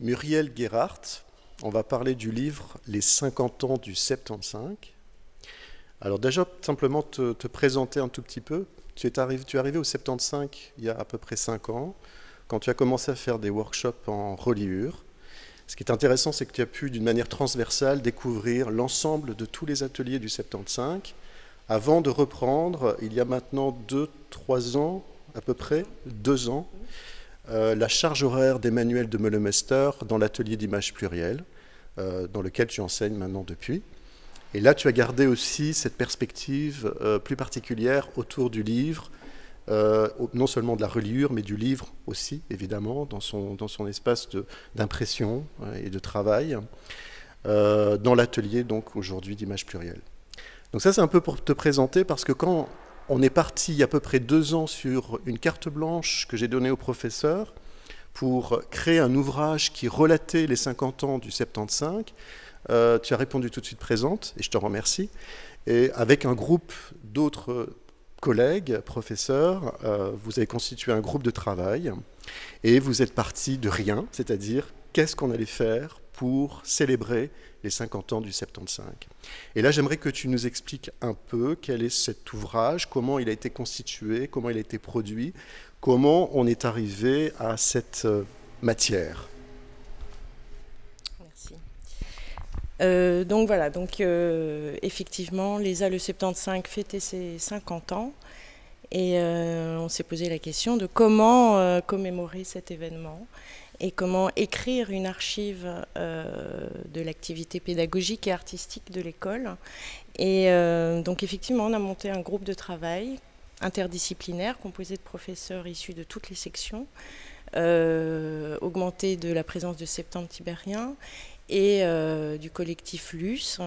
Muriel Gerhardt. On va parler du livre Les 50 ans du 75. Alors déjà, simplement te, présenter un tout petit peu. Tu es, arrivé, tu es arrivé au 75 il y a à peu près 5 ans, quand tu as commencé à faire des workshops en reliure. Ce qui est intéressant, c'est que tu as pu, d'une manière transversale, découvrir l'ensemble de tous les ateliers du 75, avant de reprendre, il y a maintenant 2-3 ans à peu près, 2 ans, euh, la charge horaire d'Emmanuel de melemester dans l'atelier d'image plurielles, euh, dans lequel tu enseignes maintenant depuis. Et là, tu as gardé aussi cette perspective euh, plus particulière autour du livre, non seulement de la reliure, mais du livre aussi, évidemment, dans son, dans son espace d'impression hein, et de travail, dans l'atelier, donc aujourd'hui, d'images plurielles. Donc ça, c'est un peu pour te présenter, parce que quand on est parti il y a à peu près deux ans sur une carte blanche que j'ai donnée au professeur pour créer un ouvrage qui relatait les 50 ans du 75. Euh, tu as répondu tout de suite présente, et je te remercie, et avec un groupe d'autres collègues, professeurs, euh, vous avez constitué un groupe de travail, et vous êtes parti de rien, c'est-à-dire qu'est-ce qu'on allait faire pour célébrer les 50 ans du 75. Et là, j'aimerais que tu nous expliques un peu quel est cet ouvrage, comment il a été constitué, comment il a été produit, comment on est arrivé à cette euh, matière. Merci. Euh, donc voilà, donc euh, effectivement, les le 75 fêtait ses 50 ans. Et euh, on s'est posé la question de comment euh, commémorer cet événement et comment écrire une archive euh, de l'activité pédagogique et artistique de l'école. Et donc effectivement, on a monté un groupe de travail interdisciplinaire composé de professeurs issus de toutes les sections, augmenté de la présence de Septembre Tibérien et du collectif LUS.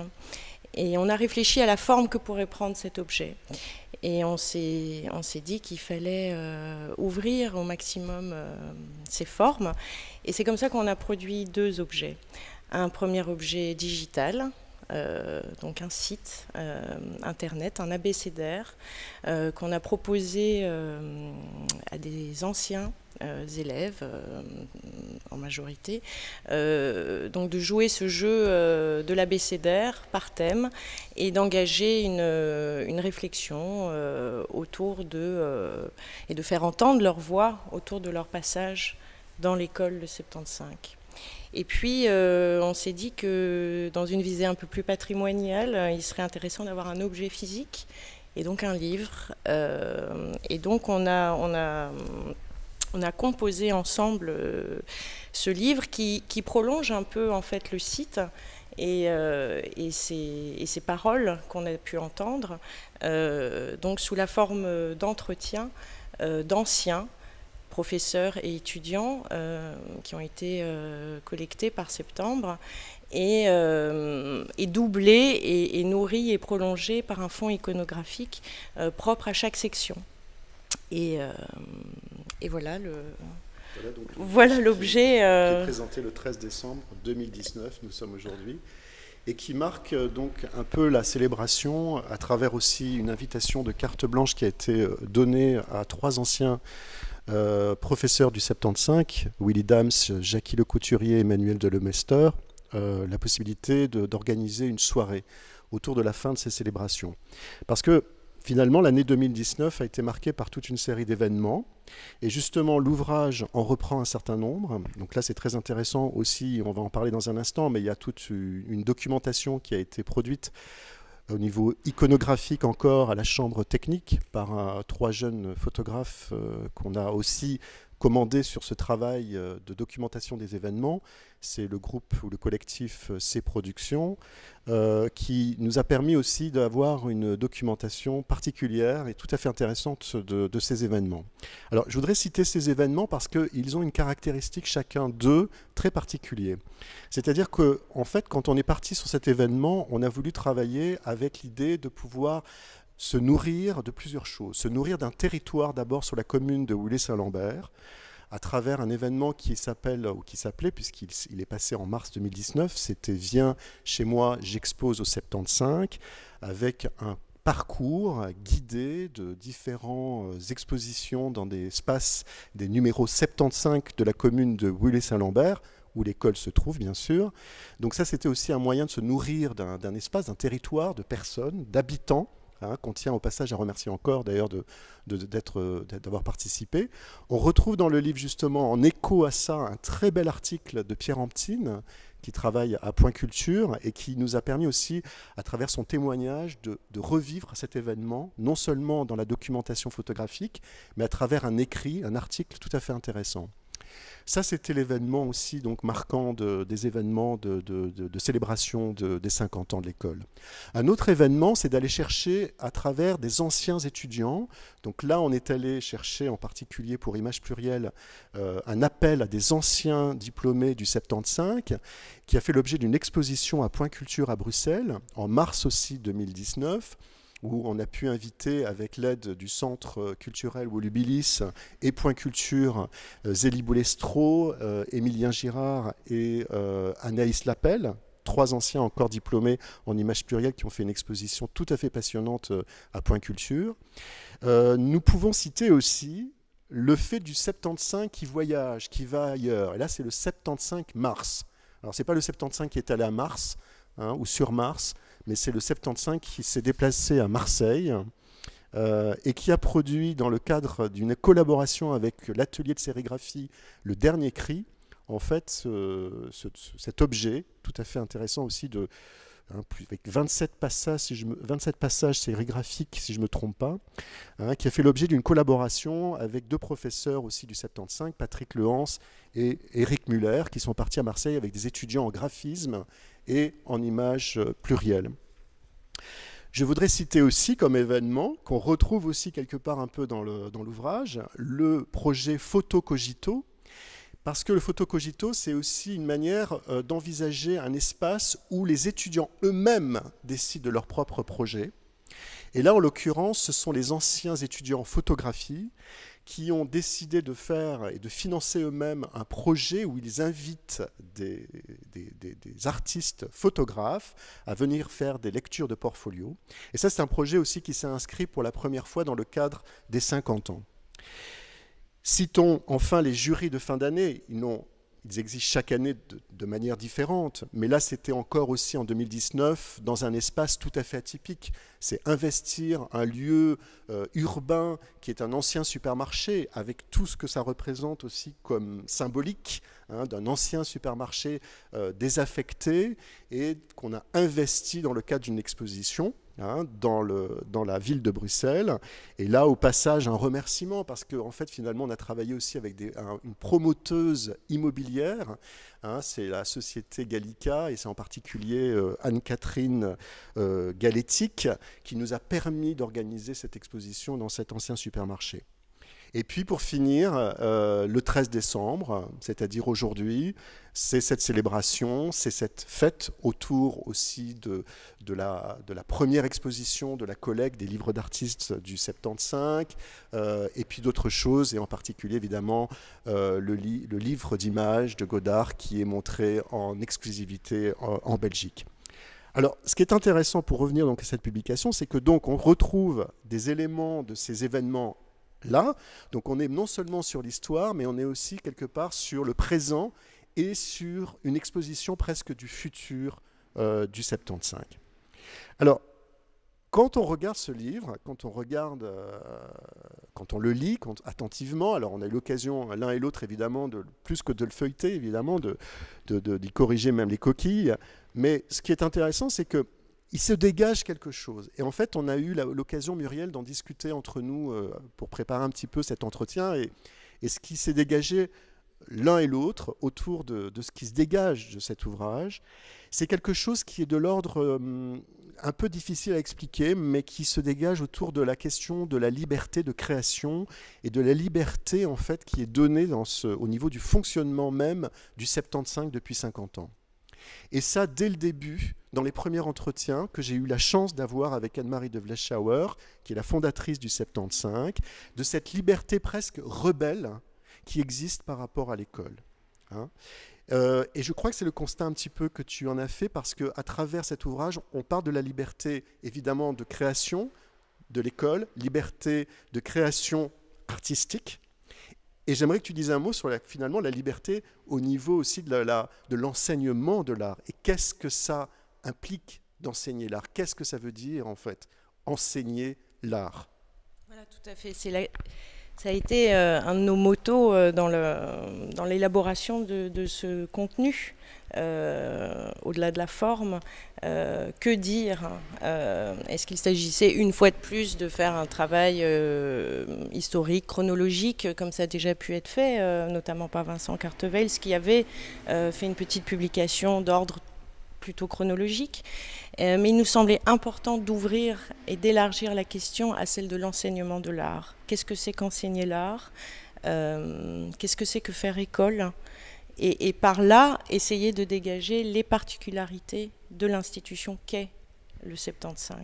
Et on a réfléchi à la forme que pourrait prendre cet objet. Et on s'est dit qu'il fallait euh, ouvrir au maximum euh, ces formes. Et c'est comme ça qu'on a produit deux objets. Un premier objet digital euh, donc un site euh, internet, un abécédaire euh, qu'on a proposé à des anciens élèves en majorité, donc de jouer ce jeu de l'abécédaire par thème et d'engager une, une, réflexion autour de et de faire entendre leur voix autour de leur passage dans l'école de 75. Et puis, euh, on s'est dit que dans une visée un peu plus patrimoniale, euh, il serait intéressant d'avoir un objet physique et donc un livre. Euh, et donc, on a, composé ensemble ce livre qui, prolonge un peu en fait le site. Et, euh, et, ces, paroles qu'on a pu entendre, donc sous la forme d'entretien d'anciens professeurs et étudiants euh, qui ont été euh, collectés par septembre et, euh, et doublés et, nourris et prolongés par un fonds iconographique propre à chaque section. Et, voilà le... Voilà l'objet. présenté le 13 décembre 2019, nous sommes aujourd'hui et qui marque euh, donc un peu la célébration à travers aussi une invitation de carte blanche qui a été euh, donnée à trois anciens euh, professeurs du 75, Willy Dams, Jackie Le Couturier, Emmanuel Delemester, la possibilité d'organiser une soirée autour de la fin de ces célébrations. Parce que finalement, l'année 2019 a été marquée par toute une série d'événements et justement, l'ouvrage en reprend un certain nombre. Donc là, c'est très intéressant aussi, on va en parler dans un instant, mais il y a toute une documentation qui a été produite euh, au niveau iconographique encore à la chambre technique par trois jeunes photographes euh, qu'on a aussi commandé sur ce travail euh, de documentation des événements. C'est le groupe ou le collectif euh, C Productions euh, qui nous a permis aussi d'avoir une documentation particulière et tout à fait intéressante de, ces événements. Alors je voudrais citer ces événements parce qu'ils ont une caractéristique chacun d'eux très particulier. C'est-à-dire que en fait quand on est parti sur cet événement, on a voulu travailler avec l'idée de pouvoir se nourrir de plusieurs choses. Se nourrir d'un territoire d'abord sur la commune de Willet-Saint-Lambert, à travers un événement qui s'appelle ou qui s'appelait puisqu'il est passé en mars 2019, c'était Viens chez moi, j'expose au 75 avec un parcours guidé de différentes euh, expositions dans des espaces des numéros 75 de la commune de Willet-Saint-Lambert où l'école se trouve bien sûr. Donc ça c'était aussi un moyen de se nourrir d'un espace, d'un territoire, de personnes, d'habitants Hein, qu'on tient au passage à remercier encore d'ailleurs euh, d'avoir participé. On retrouve dans le livre justement en écho à ça un très bel article de Pierre Amptine qui travaille à Point Culture et qui nous a permis aussi, à travers son témoignage, de, revivre cet événement, non seulement dans la documentation photographique, mais à travers un écrit, un article tout à fait intéressant. Ça, c'était l'événement aussi donc marquant des événements de, célébration des 50 ans de l'école. Un autre événement, c'est d'aller chercher à travers des anciens étudiants. Donc là, on est allé chercher en particulier pour Image Pluriel euh, un appel à des anciens diplômés du 75 qui a fait l'objet d'une exposition à Point Culture à Bruxelles en mars aussi 2019 où on a pu inviter, avec l'aide du Centre culturel Wolubilis et Point Culture, euh, Zélie Boulestro, euh, Émilien Girard et euh, Anaïs Lapelle, trois anciens encore diplômés en images plurielles qui ont fait une exposition tout à fait passionnante à Point Culture. nous pouvons citer aussi le fait du 75 qui voyage, qui va ailleurs. Et là, c'est le 75 Mars. Alors, ce n'est pas le 75 qui est allé à Mars hein, ou sur Mars, mais c'est le 75 qui s'est déplacé à Marseille euh, et qui a produit, dans le cadre d'une collaboration avec l'atelier de sérigraphie, le dernier cri, en fait, cet objet, tout à fait intéressant aussi, de, hein, avec 27 passages, si sérigraphiques, si je ne me trompe pas, hein, qui a fait l'objet d'une collaboration avec deux professeurs aussi du 75, Patrick Lehans et Eric Muller, qui sont partis à Marseille avec des étudiants en graphisme et en images euh, plurielles. Je voudrais citer aussi comme événement, qu'on retrouve aussi quelque part un peu dans l'ouvrage, le projet Photocogito, parce que le photocogito, c'est aussi une manière euh, d'envisager un espace où les étudiants eux-mêmes décident de leur propre projet et là, en l'occurrence, ce sont les anciens étudiants en photographie qui ont décidé de faire et de financer eux-mêmes un projet où ils invitent des, des, artistes photographes à venir faire des lectures de portfolio. Et ça, c'est un projet aussi qui s'est inscrit pour la première fois dans le cadre des 50 ans. Citons enfin les jurys de fin d'année. Ils n'ont ils existent chaque année de, manière différente. Mais là, c'était encore aussi en 2019 dans un espace tout à fait atypique. C'est investir un lieu euh, urbain qui est un ancien supermarché avec tout ce que ça représente aussi comme symbolique hein, d'un ancien supermarché euh, désaffecté et qu'on a investi dans le cadre d'une exposition Hein, dans, la ville de Bruxelles. Et là, au passage, un remerciement parce qu'en fait, finalement, on a travaillé aussi avec une promoteuse immobilière. Hein, c'est la société Gallica et c'est en particulier euh, Anne-Catherine euh, qui nous a permis d'organiser cette exposition dans cet ancien supermarché. Et puis pour finir, euh, le 13 décembre, c'est-à-dire aujourd'hui, c'est cette célébration, c'est cette fête autour aussi de, de, la, de la première exposition de la collecte des livres d'artistes du 75, euh, et puis d'autres choses, et en particulier évidemment euh, le, le, livre d'images de Godard qui est montré en exclusivité en, en Belgique. Alors, ce qui est intéressant pour revenir donc à cette publication, c'est que donc on retrouve des éléments de ces événements là. Donc on est non seulement sur l'histoire, mais on est aussi quelque part sur le présent et sur une exposition presque du futur euh, du 75. Alors, quand on regarde ce livre, quand on regarde, euh, quand on le lit attentivement, alors on a eu l'occasion l'un et l'autre évidemment de plus que de le feuilleter évidemment, de d'y corriger même les coquilles. Mais ce qui est intéressant, c'est que il se dégage quelque chose. Et en fait, on a eu l'occasion, Muriel, d'en discuter entre nous euh, pour préparer un petit peu cet entretien. Et, ce qui s'est dégagé l'un et l'autre autour de, ce qui se dégage de cet ouvrage, c'est quelque chose qui est de l'ordre euh, un peu difficile à expliquer, mais qui se dégage autour de la question de la liberté de création et de la liberté en fait qui est donnée au niveau du fonctionnement même du 75 depuis 50 ans. Et ça, dès le début, dans les premiers entretiens que j'ai eu la chance d'avoir avec Anne-Marie de Vleschauer, qui est la fondatrice du 75, de cette liberté presque rebelle qui existe par rapport à l'école. Hein. Euh, et je crois que c'est le constat un petit peu que tu en as fait parce qu'à travers cet ouvrage, on parle de la liberté évidemment de création de l'école, liberté de création artistique, et j'aimerais que tu dises un mot sur la, finalement la liberté au niveau aussi de l'enseignement de l'art. Et qu'est-ce que ça implique d'enseigner l'art Qu'est-ce que ça veut dire en fait, enseigner l'art Voilà, tout à fait. C'est la... Ça a été euh, un de nos motos euh, dans l'élaboration de, ce contenu, euh, au-delà de la forme. que dire Est-ce qu'il s'agissait une fois de plus de faire un travail historique, chronologique, comme ça a déjà pu être fait, notamment par Vincent ce qui avait fait une petite publication d'ordre plutôt chronologique, euh, mais il nous semblait important d'ouvrir et d'élargir la question à celle de l'enseignement de l'art. Qu'est-ce que c'est qu'enseigner l'art euh, Qu'est-ce que c'est que faire école et, par là, essayer de dégager les particularités de l'institution qu'est le 75.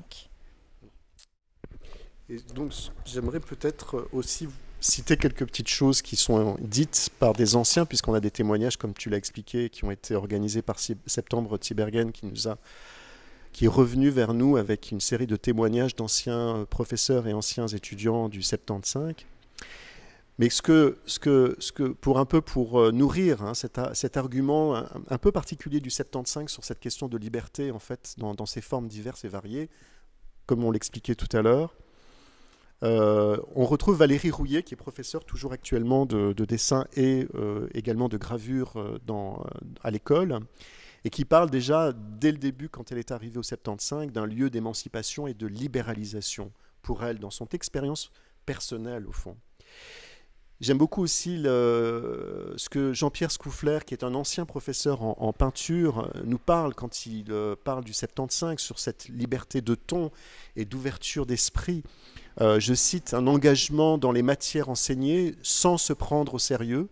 Et donc, j'aimerais peut-être aussi vous citer quelques petites choses qui sont dites par des anciens, puisqu'on a des témoignages, comme tu l'as expliqué, qui ont été organisés par Septembre Tibergen, qui nous a qui est revenu vers nous avec une série de témoignages d'anciens euh, professeurs et anciens étudiants du 75. Mais ce que, ce que, ce que pour un peu pour euh, nourrir hein, cet, argument un, peu particulier du 75 sur cette question de liberté, en fait, dans ses formes diverses et variées, comme on l'expliquait tout à l'heure, euh, on retrouve Valérie Rouillet, qui est professeure toujours actuellement de, dessin et euh, également de gravure euh, à l'école, et qui parle déjà dès le début, quand elle est arrivée au 75, d'un lieu d'émancipation et de libéralisation pour elle, dans son expérience personnelle au fond. J'aime beaucoup aussi ce que Jean-Pierre Scouffler, qui est un ancien professeur en, peinture, euh, nous parle quand il euh, parle du 75 sur cette liberté de ton et d'ouverture d'esprit. Euh, je cite un engagement dans les matières enseignées sans se prendre au sérieux.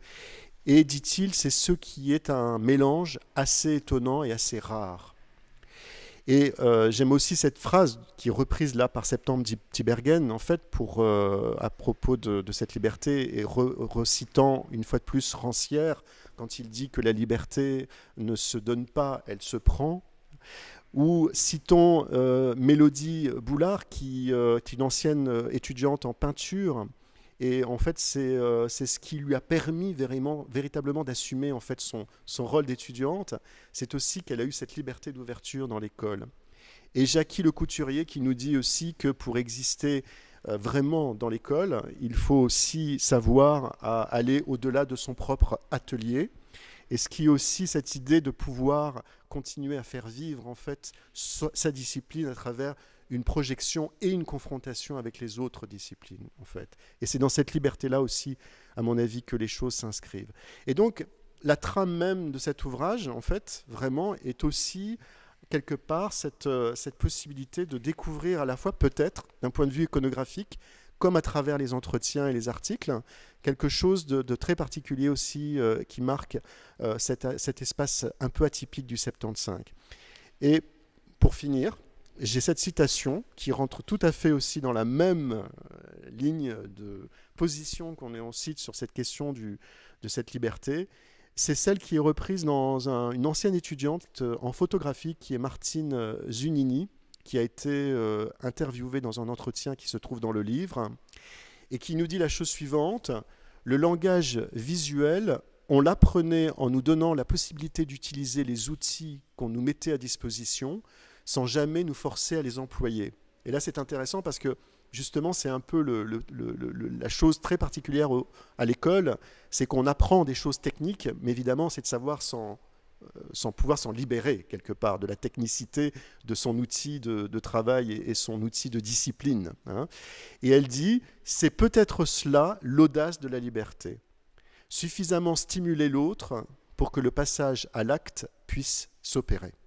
Et dit-il, c'est ce qui est un mélange assez étonnant et assez rare. Et euh, j'aime aussi cette phrase qui est reprise là par Septembre Tibergen, en fait, pour, euh, à propos de, cette liberté, et recitant une fois de plus Rancière, quand il dit que la liberté ne se donne pas, elle se prend. Ou citons euh, Mélodie Boulard, qui, qui est une ancienne étudiante en peinture, et en fait, euh, c'est ce qui lui a permis vraiment, véritablement d'assumer en fait son, rôle d'étudiante. C'est aussi qu'elle a eu cette liberté d'ouverture dans l'école. Et Jackie Le Couturier qui nous dit aussi que pour exister euh, vraiment dans l'école, il faut aussi savoir aller au-delà de son propre atelier. Et ce qui est aussi cette idée de pouvoir continuer à faire vivre en fait sa discipline à travers une projection et une confrontation avec les autres disciplines, en fait. Et c'est dans cette liberté-là aussi, à mon avis, que les choses s'inscrivent. Et donc, la trame même de cet ouvrage, en fait, vraiment, est aussi quelque part cette, euh, cette possibilité de découvrir à la fois peut-être, d'un point de vue iconographique, comme à travers les entretiens et les articles, quelque chose de, très particulier aussi euh, qui marque euh, cet, cet, espace un peu atypique du 75. Et pour finir, j'ai cette citation qui rentre tout à fait aussi dans la même euh, ligne de position qu'on est en site sur cette question de cette liberté. C'est celle qui est reprise dans une ancienne étudiante euh, en photographie qui est Martine euh, Zunini, qui a été interviewée dans un entretien qui se trouve dans le livre, et qui nous dit la chose suivante, le langage visuel, on l'apprenait en nous donnant la possibilité d'utiliser les outils qu'on nous mettait à disposition, sans jamais nous forcer à les employer. Et là, c'est intéressant parce que justement, c'est un peu la chose très particulière à l'école, c'est qu'on apprend des choses techniques, mais évidemment, c'est de savoir sans, euh, pouvoir s'en libérer quelque part de la technicité de son outil de, travail et, son outil de discipline. Hein. Et elle dit, c'est peut-être cela l'audace de la liberté. Suffisamment stimuler l'autre pour que le passage à l'acte puisse s'opérer.